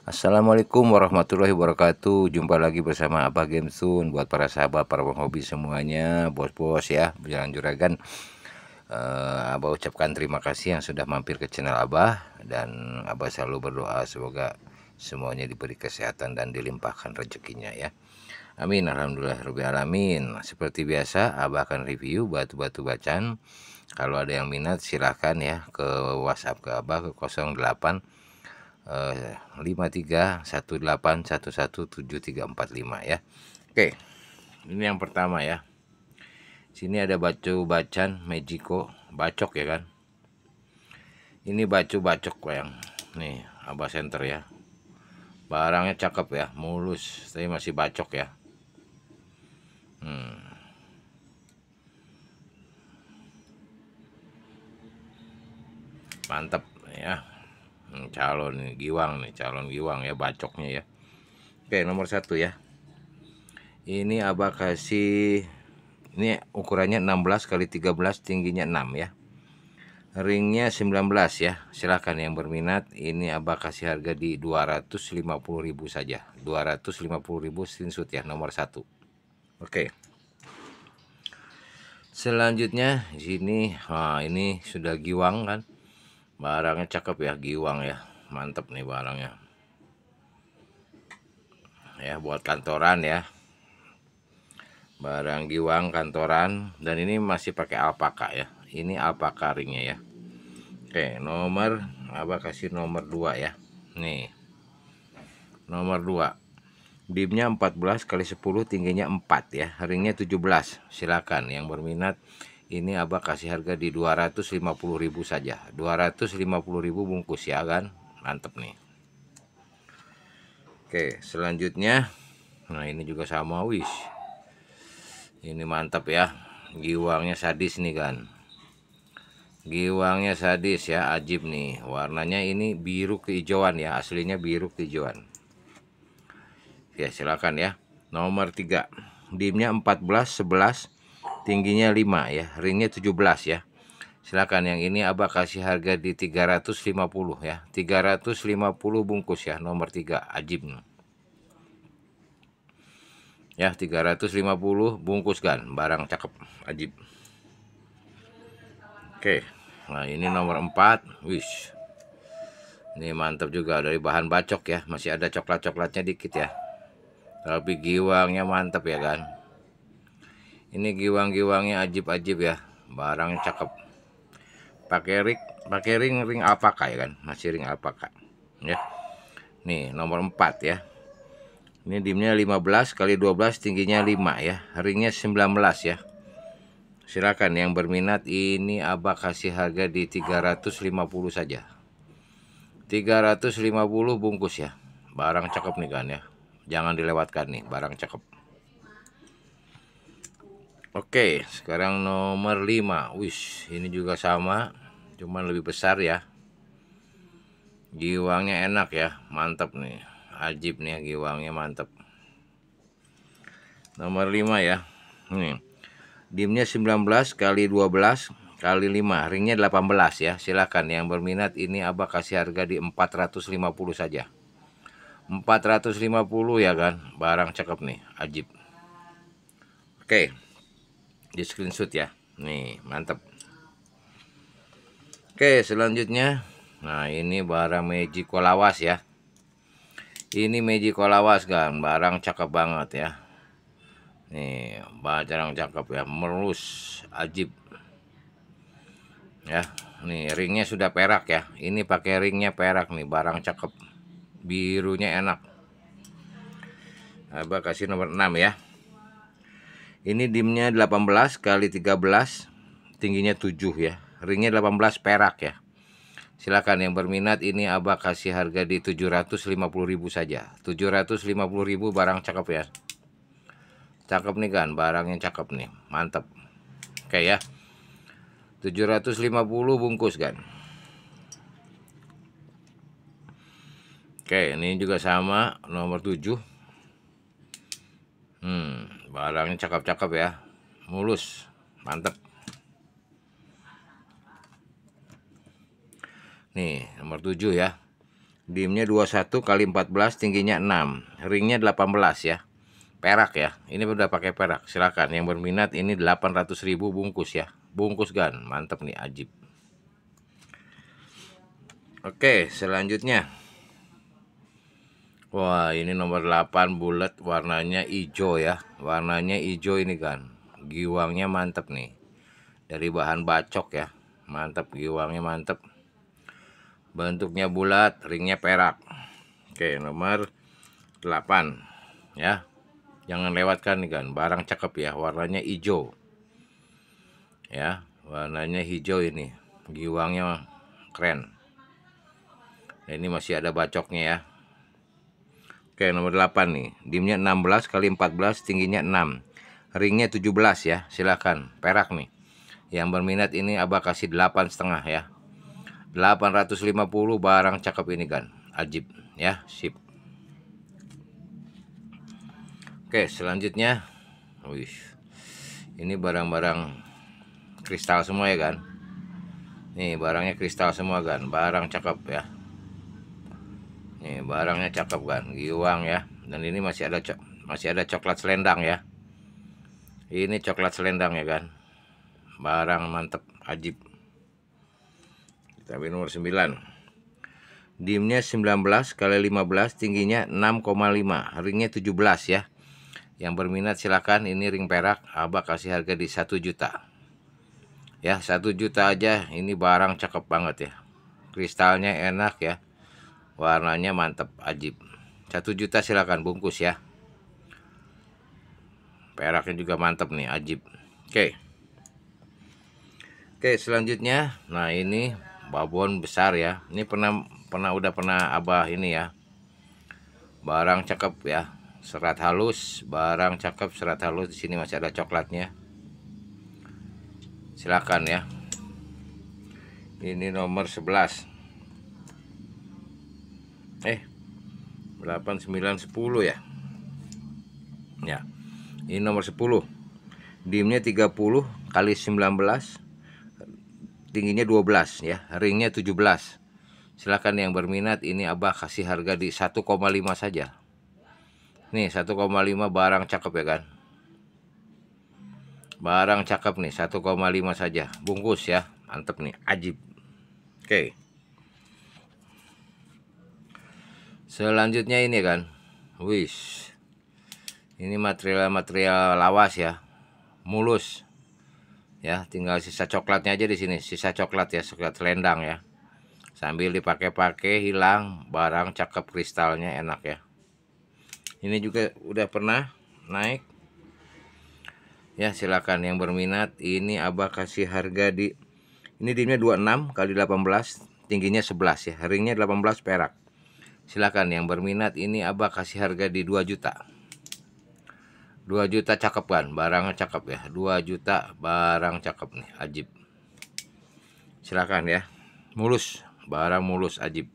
Assalamualaikum warahmatullahi wabarakatuh Jumpa lagi bersama Abah Gamesun Buat para sahabat, para penghobi semuanya Bos-bos ya, berjalan juragan uh, Abah ucapkan terima kasih yang sudah mampir ke channel Abah Dan Abah selalu berdoa semoga semuanya diberi kesehatan dan dilimpahkan rezekinya ya Amin Alhamdulillah Rubi Alamin Seperti biasa Abah akan review batu-batu bacan. Kalau ada yang minat silahkan ya ke WhatsApp ke Abah ke 08 5318117345 eh, ya. Oke. Ini yang pertama ya. Sini ada bacu bacan mejiko bacok ya kan. Ini bacu bacok yang nih aba Center ya. Barangnya cakep ya, mulus, tapi masih bacok ya. Hmm. Mantap ya. Hmm, calon giwang nih calon giwang ya bacoknya ya oke nomor satu ya ini abah kasih ini ukurannya 16 kali 13 tingginya 6 ya ringnya 19 ya silahkan yang berminat ini abah kasih harga di ribu saja ribu screenshot ya nomor satu oke selanjutnya sini ah, ini sudah giwang kan barangnya cakep ya giwang ya mantep nih barangnya ya buat kantoran ya barang giwang kantoran dan ini masih pakai alpaka ya ini alpaka ringnya ya oke nomor apa kasih nomor 2 ya nih nomor 2 dimnya 14 kali 10 tingginya 4 ya ringnya 17 silakan yang berminat ini abah kasih harga di 250.000 saja 250.000 bungkus ya kan mantep nih oke selanjutnya nah ini juga sama Wish, ini mantap ya giwangnya sadis nih kan giwangnya sadis ya ajib nih warnanya ini biru kehijauan ya aslinya biru kehijauan ya silakan ya nomor 3 dimnya 14 11 tingginya 5 ya ringnya 17 ya silakan yang ini abah kasih harga di 350 ya 350 bungkus ya nomor 3 ajib ya 350 bungkus kan barang cakep ajib oke nah ini nomor 4 wish ini mantap juga dari bahan bacok ya masih ada coklat-coklatnya dikit ya tapi giwangnya mantap ya kan ini giwang-giwangnya ajib-ajib ya barang cakep pakai ring pakai ring ring kak ya kan masih ring apakah ya nih nomor 4 ya ini dimnya 15 kali 12 tingginya 5 ya ringnya 19 ya silakan yang berminat ini abah kasih harga di 350 saja 350 bungkus ya barang cakep nih kan ya jangan dilewatkan nih barang cakep Oke, sekarang nomor 5. Wish, ini juga sama, cuman lebih besar ya. Giwangnya enak ya, mantap nih. Ajib nih ya, giwangnya mantap. Nomor 5 ya. Nih. Dimnya 19 kali 12 kali 5, ringnya 18 ya. Silakan yang berminat ini Abah kasih harga di 450 saja. 450 ya kan, barang cakep nih, ajib. Oke. Okay di screenshot ya nih mantap Oke selanjutnya Nah ini barang magic kolawas ya Ini magic kolawas kan Barang cakep banget ya Nih barang cakep ya Merus ajib Ya Nih ringnya sudah perak ya Ini pakai ringnya perak nih Barang cakep Birunya enak Abah kasih nomor 6 ya ini dimnya 18 kali 13, tingginya 7 ya. Ringnya 18 perak ya. Silakan yang berminat ini Abah kasih harga di 750.000 saja. 750.000 barang cakep ya. Cakep nih kan, barangnya cakep nih. Mantap. Oke ya. 750 bungkus kan. Oke, ini juga sama nomor 7. Hmm barangnya cakep-cakep ya mulus mantep nih nomor 7 ya dimnya 21 kali 14 tingginya 6 ringnya 18 ya perak ya ini udah pakai perak silakan yang berminat ini 800.000 bungkus ya bungkus gan mantep nih ajib oke selanjutnya Wah ini nomor 8 bulat warnanya hijau ya warnanya hijau ini kan giwangnya mantep nih dari bahan bacok ya mantep giwangnya mantep bentuknya bulat ringnya perak Oke nomor 8 ya jangan lewatkan nih kan barang cakep ya warnanya hijau ya warnanya hijau ini giwangnya keren nah, ini masih ada bacoknya ya Oke, nomor 8 nih. Dimnya 16 kali 14, tingginya 6. Ringnya 17 ya, silahkan. Perak nih. Yang berminat ini abah kasih 8 setengah ya. 850 barang cakep ini kan. Ajib ya, sip. Oke, selanjutnya. Wih. Ini barang-barang kristal semua ya kan. Nih, barangnya kristal semua kan. Barang cakep ya nih barangnya cakep kan giwang ya dan ini masih ada cok masih ada coklat selendang ya ini coklat selendang ya kan barang mantep ajib vitamin nomor 9 dimnya 19 kali 15 tingginya 6,5 ringnya 17 ya yang berminat silahkan ini ring perak abah kasih harga di 1 juta ya 1 juta aja ini barang cakep banget ya kristalnya enak ya warnanya mantep, ajib satu juta silakan bungkus ya peraknya juga mantep nih ajib oke oke selanjutnya nah ini babon besar ya ini pernah pernah udah pernah abah ini ya barang cakep ya serat halus barang cakep serat halus di sini masih ada coklatnya silakan ya ini nomor 11 eh 8 9 10 ya ya ini nomor 10 dimnya 30 kali 19 tingginya 12 ya ringnya 17 silahkan yang berminat ini abah kasih harga di 1,5 saja nih 1,5 barang cakep ya kan barang cakep nih 1,5 saja bungkus ya mantep nih ajib oke okay. selanjutnya ini kan wish, ini material-material lawas ya mulus ya tinggal sisa coklatnya aja di sini sisa coklat ya coklat lendang ya sambil dipakai-pakai hilang barang cakep kristalnya enak ya ini juga udah pernah naik ya silakan yang berminat ini abah kasih harga di ini dimnya 26 kali 18 tingginya 11 ya ringnya 18 perak silakan yang berminat ini abah kasih harga di 2 juta 2 juta cakep kan barang cakep ya 2 juta barang cakep nih ajib silakan ya mulus barang mulus ajib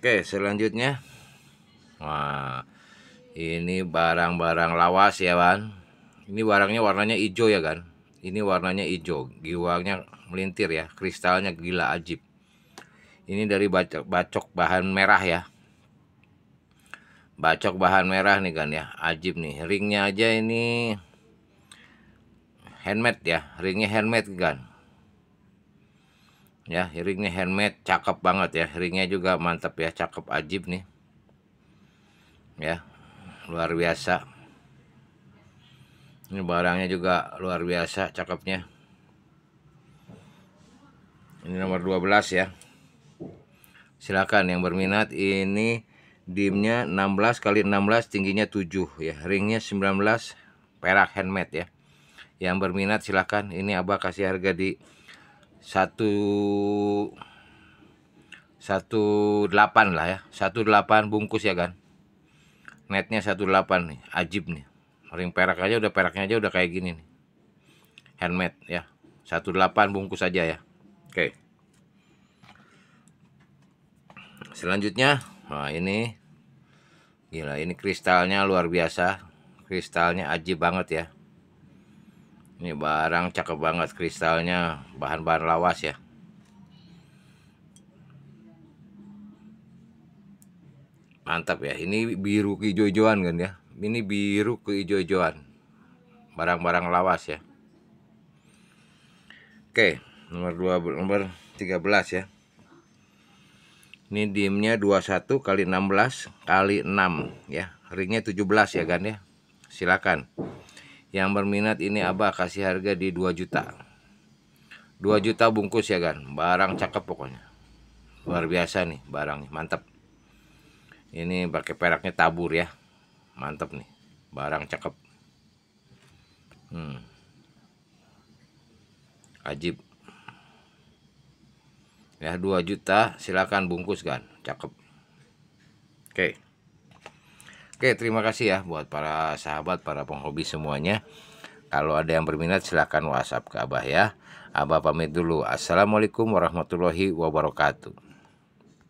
Oke selanjutnya Wah ini barang-barang lawas ya kan ini barangnya warnanya hijau ya kan ini warnanya hijau giwangnya melintir ya kristalnya gila ajib ini dari bacok, bacok bahan merah ya. Bacok bahan merah nih kan ya. Ajib nih. Ringnya aja ini handmade ya. Ringnya handmade kan. Ya, ringnya handmade. Cakep banget ya. Ringnya juga mantap ya. Cakep ajib nih. Ya, luar biasa. Ini barangnya juga luar biasa cakepnya. Ini nomor 12 ya silakan yang berminat ini dimnya 16 kali 16 tingginya 7 ya ringnya 19 perak handmade ya yang berminat silakan ini abah kasih harga di satu satu delapan lah ya satu delapan bungkus ya kan netnya satu delapan nih ajib nih ring perak aja udah peraknya aja udah kayak gini nih handmade ya satu delapan bungkus aja ya oke okay. selanjutnya nah ini gila ini kristalnya luar biasa kristalnya aji banget ya ini barang cakep banget kristalnya bahan-bahan lawas ya mantap ya ini biru keijo-ijoan kan ya ini biru keijo ijoan barang-barang lawas ya oke nomor 2 nomor 13 ya ini dimnya 21 kali 16 kali 6 ya. Ringnya 17 ya kan ya. Silakan. Yang berminat ini Abah kasih harga di 2 juta. 2 juta bungkus ya kan. Barang cakep pokoknya. Luar biasa nih barangnya, mantap. Ini pakai peraknya tabur ya. Mantap nih. Barang cakep. Hmm. Ajib ya 2 juta silakan bungkus kan, cakep oke oke terima kasih ya buat para sahabat para penghobi semuanya kalau ada yang berminat silakan whatsapp ke abah ya abah pamit dulu assalamualaikum warahmatullahi wabarakatuh